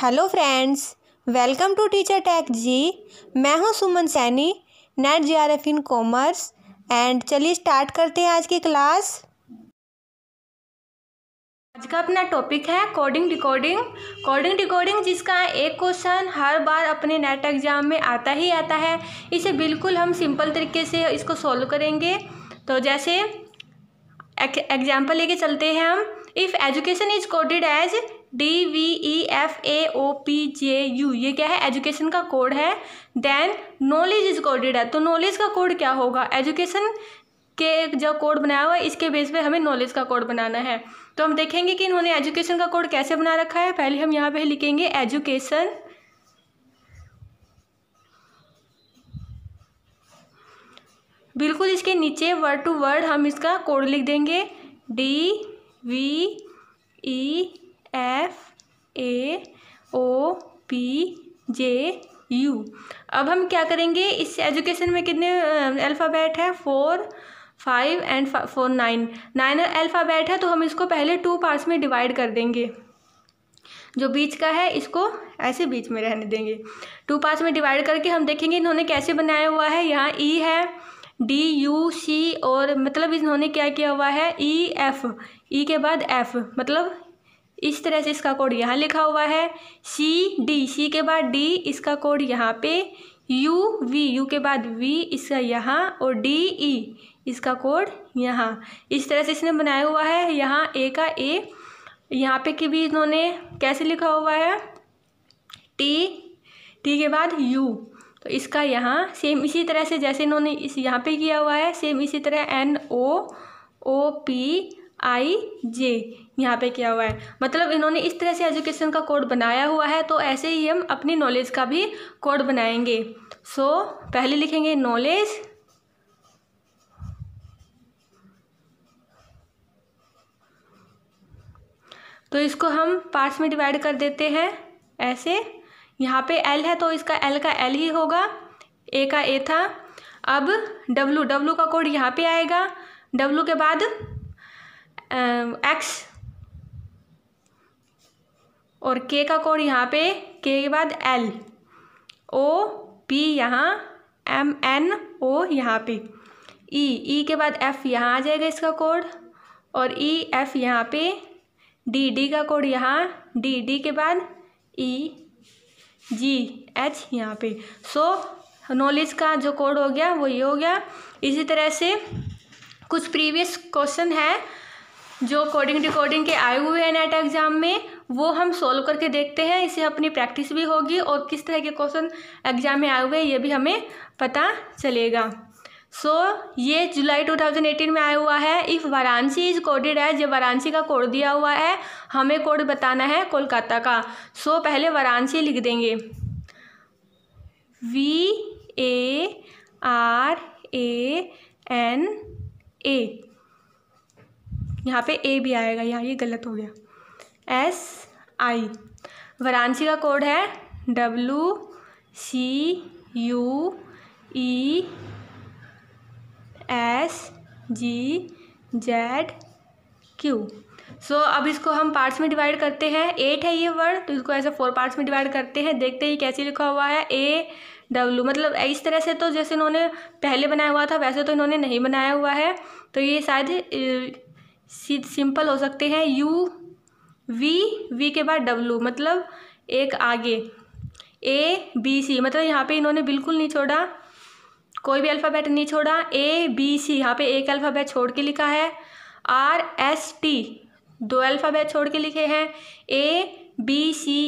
hello friends welcome to teacher tech ji मैं हूं Suman Saini NET J R F in commerce and चलिए start करते हैं आज की क्लास आज का अपना टॉपिक है कोडिंग डिकोडिंग कोडिंग डिकोडिंग जिसका एक क्वेश्चन हर बार अपने नेट एग्ज़ाम में आता ही आता है इसे बिल्कुल हम सिंपल तरीके से इसको सॉल्व करेंगे तो जैसे एग्जाम्पल लेके चलते हैं हम if education is coded as D V E F A O P J U ये क्या है एजुकेशन का कोड है देन नॉलेज इज कोडेड है तो नॉलेज का कोड क्या होगा एजुकेशन के जो कोड बनाया हुआ है इसके बेस पे हमें नॉलेज का कोड बनाना है तो हम देखेंगे कि इन्होंने एजुकेशन का कोड कैसे बना रखा है पहले हम यहाँ पे लिखेंगे एजुकेशन बिल्कुल इसके नीचे वर्ड टू वर्ड हम इसका कोड लिख देंगे D V E A O P J U अब हम क्या करेंगे इस एजुकेशन में कितने अल्फ़ाबेट है four five and four nine nine alphabet है तो हम इसको पहले टू पार्ट्स में डिवाइड कर देंगे जो बीच का है इसको ऐसे बीच में रहने देंगे टू पार्ट्स में डिवाइड करके हम देखेंगे इन्होंने कैसे बनाया हुआ है यहाँ ई e है डी यू सी और मतलब इन्होंने क्या किया हुआ है ई एफ ई के बाद एफ मतलब इस तरह से इसका कोड यहाँ लिखा हुआ है सी डी सी के बाद डी इसका कोड यहाँ पे यू वी यू के बाद वी इसका यहाँ और डी ई e, इसका कोड यहाँ इस तरह से इसने बनाया हुआ है यहाँ ए का ए यहाँ पे कि भी इन्होंने कैसे लिखा हुआ है टी टी के बाद यू तो इसका यहाँ सेम इसी तरह से जैसे इन्होंने इस यहाँ पे किया हुआ है सेम इसी तरह N O O P I जे यहाँ पे क्या हुआ है मतलब इन्होंने इस तरह से एजुकेशन का कोड बनाया हुआ है तो ऐसे ही हम अपनी नॉलेज का भी कोड बनाएंगे सो so, पहले लिखेंगे नॉलेज तो इसको हम पार्ट्स में डिवाइड कर देते हैं ऐसे यहाँ पे एल है तो इसका एल का एल ही होगा ए का ए था अब डब्लू डब्लू का कोड यहाँ पे आएगा डब्लू के बाद एक्स um, और के का कोड यहाँ पे के के बाद एल ओ पी यहाँ एम एन ओ यहाँ पे ई e, ई e के बाद एफ़ यहाँ आ जाएगा इसका कोड और ई e, एफ़ यहाँ पे डी डी का कोड यहाँ डी डी के बाद ई जी एच यहाँ पे सो so, नॉलेज का जो कोड हो गया वो ये हो गया इसी तरह से कुछ प्रीवियस क्वेश्चन है जो कोडिंग डिकोडिंग के आए हुए हैं नेट एग्ज़ाम में वो हम सोल्व करके देखते हैं इससे अपनी प्रैक्टिस भी होगी और किस तरह के क्वेश्चन एग्ज़ाम में आए हुए हैं ये भी हमें पता चलेगा सो so, ये जुलाई 2018 में आया हुआ है इफ़ वाराणसी इज कोडेड है जब वाराणसी का कोड दिया हुआ है हमें कोड बताना है कोलकाता का सो so, पहले वाराणसी लिख देंगे V A R A N A यहाँ पे ए भी आएगा यहाँ ये गलत हो गया एस आई वाराणसी का कोड है W C U E S G Z Q so अब इसको हम पार्ट्स में डिवाइड करते हैं एट है ये वर्ड तो इसको ऐसे फोर पार्ट्स में डिवाइड करते हैं देखते हैं कैसे लिखा हुआ है ए डब्लू मतलब इस तरह से तो जैसे इन्होंने पहले बनाया हुआ था वैसे तो इन्होंने नहीं बनाया हुआ है तो ये शायद सिंपल हो सकते हैं यू वी वी के बाद डब्लू मतलब एक आगे ए बी सी मतलब यहाँ पे इन्होंने बिल्कुल नहीं छोड़ा कोई भी अल्फ़ाबेट नहीं छोड़ा ए बी सी यहाँ पे एक अल्फ़ाबेट छोड़ के लिखा है आर एस टी दो अल्फ़ाबेट छोड़ के लिखे हैं ए बी सी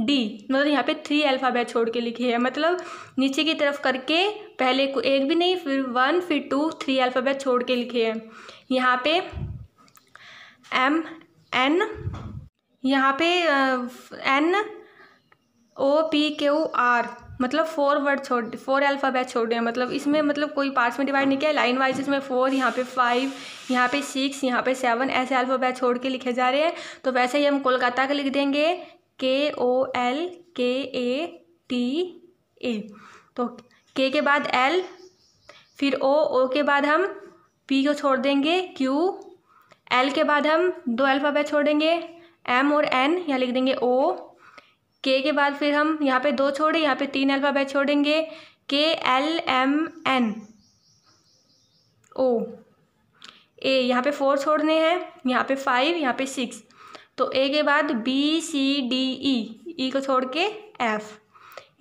डी मतलब यहाँ पे थ्री अल्फ़ाबेट छोड़ के लिखे हैं मतलब नीचे की तरफ करके पहले को एक भी नहीं फिर वन फिर टू थ्री अल्फ़ाबेट छोड़ के लिखे हैं यहाँ पे एम एन यहाँ पे N O P Q R मतलब फोर वर्ड छोड़ फोर अल्फ़ाबेट छोड़ दिए मतलब इसमें मतलब कोई पार्ट्स में डिवाइड नहीं किया लाइन वाइज इसमें फोर यहाँ पे फाइव यहाँ पे सिक्स यहाँ पे सेवन ऐसे अल्फ़ाबेट छोड़ के लिखे जा रहे हैं तो वैसे ही हम कोलकाता का लिख देंगे के ओ एल के ए टी ए तो के के बाद एल फिर ओ ओ के बाद हम पी को छोड़ देंगे क्यू एल के बाद हम दो अल्फ़ाबेट छोड़ेंगे एम और एन यहाँ लिख देंगे ओ के के बाद फिर हम यहाँ पे दो छोड़े यहाँ पे तीन अल्फ़ाबेट छोड़ेंगे K L M N O A यहाँ पे फोर छोड़ने हैं यहाँ पे फाइव यहाँ पे सिक्स तो ए के बाद बी सी डी ई ई को छोड़ के एफ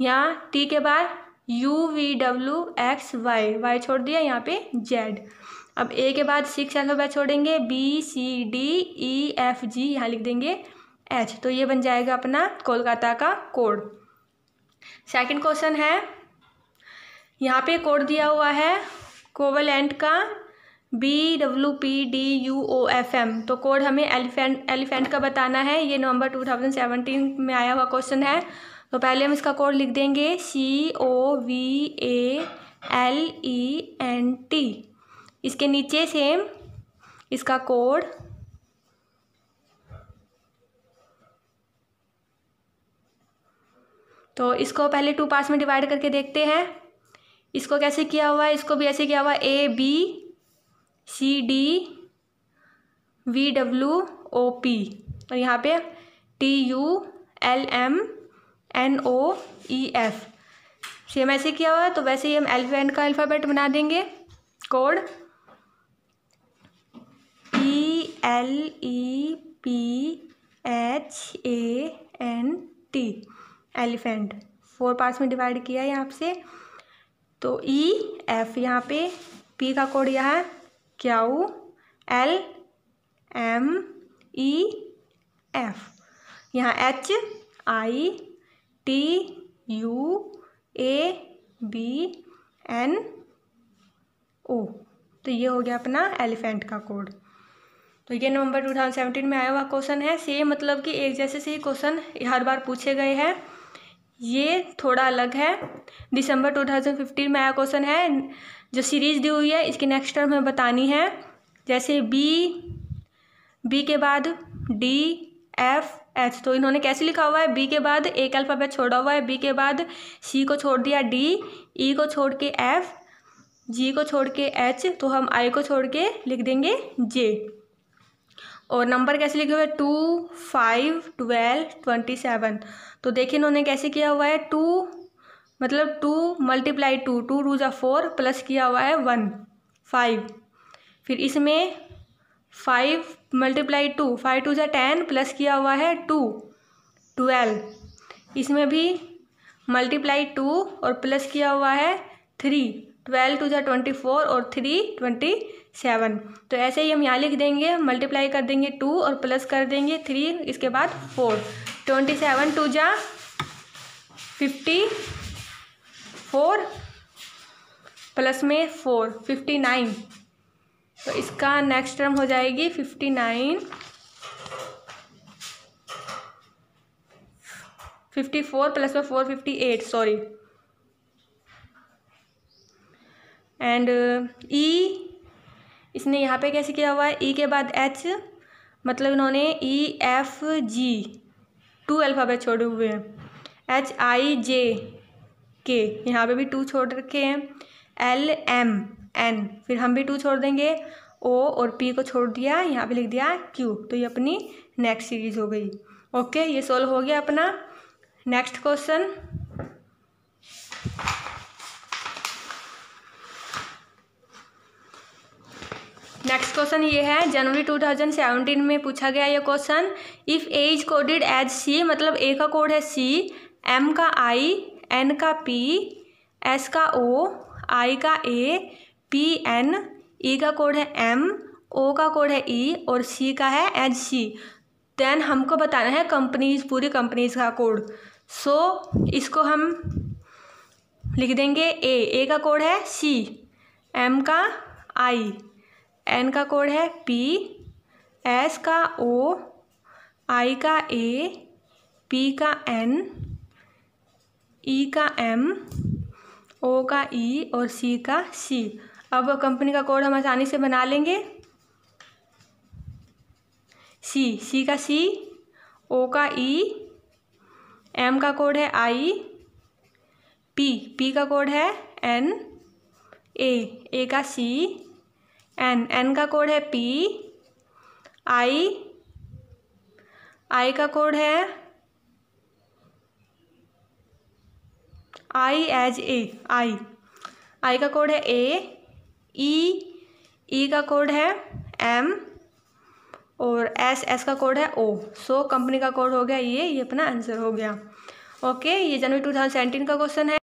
यहाँ टी के बाद U V W X Y Y छोड़ दिया यहाँ पे जेड अब ए के बाद सिक्स अल्फ़ाबेट छोड़ेंगे B C D E F G यहाँ लिख देंगे एच तो ये बन जाएगा अपना कोलकाता का कोड सेकंड क्वेश्चन है यहाँ पे कोड दिया हुआ है एंड का B W P D U O F M तो कोड हमें एलिफेंट एलिफेंट का बताना है ये नवंबर टू थाउजेंड सेवनटीन में आया हुआ क्वेश्चन है तो पहले हम इसका कोड लिख देंगे C O V A L E N T इसके नीचे सेम इसका कोड तो इसको पहले टू पार्ट्स में डिवाइड करके देखते हैं इसको कैसे किया हुआ है इसको भी ऐसे किया हुआ A B C D V W O P और यहाँ पे T U L M N O E F same ऐसे किया हुआ है तो वैसे ही हम एन का अल्फ़ाबेट बना देंगे code L E P H A N T elephant four parts में डिवाइड किया है यहाँ से तो ई e, एफ यहाँ पे पी का कोड यह है Q L M E F यहाँ H I T U A B N O तो ये हो गया अपना एलिफेंट का कोड तो ये नवंबर टू थाउजेंड सेवेंटीन में आया हुआ क्वेश्चन है सेम मतलब कि एक जैसे से ही क्वेश्चन हर बार पूछे गए हैं ये थोड़ा अलग है दिसंबर टू थाउजेंड फिफ्टीन में आया क्वेश्चन है जो सीरीज दी हुई है इसकी नेक्स्ट टर्म हमें बतानी है जैसे बी बी के बाद डी एफ एच तो इन्होंने कैसे लिखा हुआ है बी के बाद एक अल्फ़ाबेट छोड़ा हुआ है बी के बाद सी को छोड़ दिया डी ई e को छोड़ के एफ जी को छोड़ के एच तो हम आई को छोड़ के लिख देंगे जे और नंबर कैसे लिखे हुए two five twelve twenty seven तो देखिए इन्होंने कैसे किया हुआ है टू मतलब two multiply two two two जो फोर प्लस किया हुआ है वन फाइव फिर इसमें five multiply two five two जो टेन प्लस किया हुआ है टू ट्वेल्व इसमें भी मल्टीप्लाई टू और प्लस किया हुआ है थ्री ट्वेल्व टू ज़ा ट्वेंटी फोर और थ्री ट्वेंटी सेवन तो ऐसे ही हम यहाँ लिख देंगे मल्टीप्लाई कर देंगे टू और प्लस कर देंगे थ्री इसके बाद फोर ट्वेंटी सेवन टू ज़ा फिफ्टी फोर प्लस में फोर फिफ्टी नाइन तो इसका नेक्स्ट टर्म हो जाएगी fifty nine fifty four plus में four fifty eight sorry and E uh, e, इसने यहाँ पे कैसे किया हुआ है ई e के बाद एच मतलब इन्होंने E F G two alphabet छोड़े हुए हैं एच आई जे के यहाँ पे भी टू छोड़ रखे हैं एल एम एन फिर हम भी टू छोड़ देंगे ओ और पी को छोड़ दिया यहाँ पे लिख दिया क्यू तो ये अपनी नेक्स्ट सीरीज हो गई ओके ये सॉल्व हो गया अपना नेक्स्ट क्वेश्चन नेक्स्ट क्वेश्चन ये है जनवरी 2017 में पूछा गया ये question if A is coded as C मतलब ए का कोड है सी एम का आई एन का पी एस का ओ आई का ए पी एन ई का कोड है एम ओ का कोड है ई e, और सी का है एच सी देन हमको बताना है कंपनीज पूरी कंपनीज का कोड सो so, इसको हम लिख देंगे ए ए का कोड है सी एम का आई एन का कोड है पी एस का ओ आई का ए पी का एन ई e का एम ओ का ई e और सी का सी अब कंपनी का कोड हम आसानी से बना लेंगे सी सी का सी ओ का ई e, एम का कोड है आई पी पी का कोड है एन ए ए का सी एन एन का कोड है पी आई आई का कोड है I as a I I का कोड है ए ई ई का कोड है एम और एस एस का कोड है ओ सो कंपनी का कोड हो गया ये ये अपना आंसर हो गया ओके ये जनवरी टू थाउजेंड सेवेंटीन का क्वेश्चन है